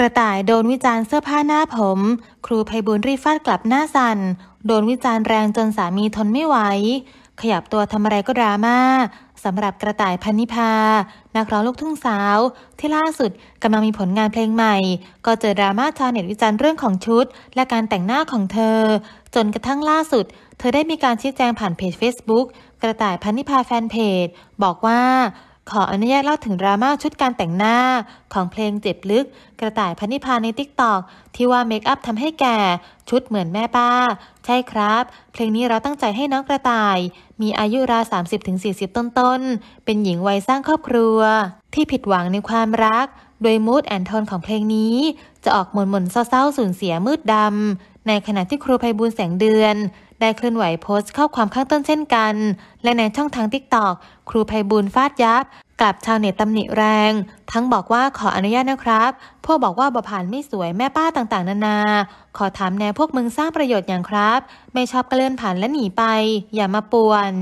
กระต่ายโดนวิจารณ์เสื้อผ้าหน้าผมครูไพบุญรีฟาดกลับหน้าสัน่นโดนวิจารณ์แรงจนสามีทนไม่ไหวขยับตัวทำอะไรก็ดรามา่าสำหรับกระต่ายพันนิพานักร้องลูกทุ่งสาวที่ล่าสุดกำลังมีผลงานเพลงใหม่ ก็เจอดราม่าชาวเน็ตวิจารณ์เรื่องของชุด และการแต่งหน้าของเธอ จนกระทั่งล่าสุด เธอได้มีการชี้แจงผ่านเพจ Facebook กระต่ายพันนิพาแฟนเพจบอกว่าขออนุญาตเล่าถึงดราม่าชุดการแต่งหน้า ของเพลงเจ็บลึกกระต่ายพันิพาในติ๊กตอกที่ว่าเมคอัพทำให้แก่ชุดเหมือนแม่ป้า ใช่ครับ เพลงนี้เราตั้งใจให้น้องกระต่าย มีอายุราว3 0สีต้นๆ เป็นหญิงวัยสร้างครอบครัว ที่ผิดหวังในความรักโดยมูดแอนโทนของเพลงนี้ จะออกหม่นๆเศร้าๆ สูญเสียมืดดำในขณะที่ครูไพบูลแสงเดือน ได้เคลื่อนไหวโพสต์ข้อความข้างต้นเช่นกัน และในช่องทางทิกตอกครูไพบูลฟาดยับ กับชาวเน็ตตำหนิแรง ทั้งบอกว่าขออนุญาตนะครับ พวกบอกว่าบผ่านไม่สวยแม่ป้าต่างๆนานา ขอถามแนวพวกมึงสร้างประโยชน์อย่างครับ ไม่ชอบกระเลื่อนผ่านและหนีไป อย่ามาป่วน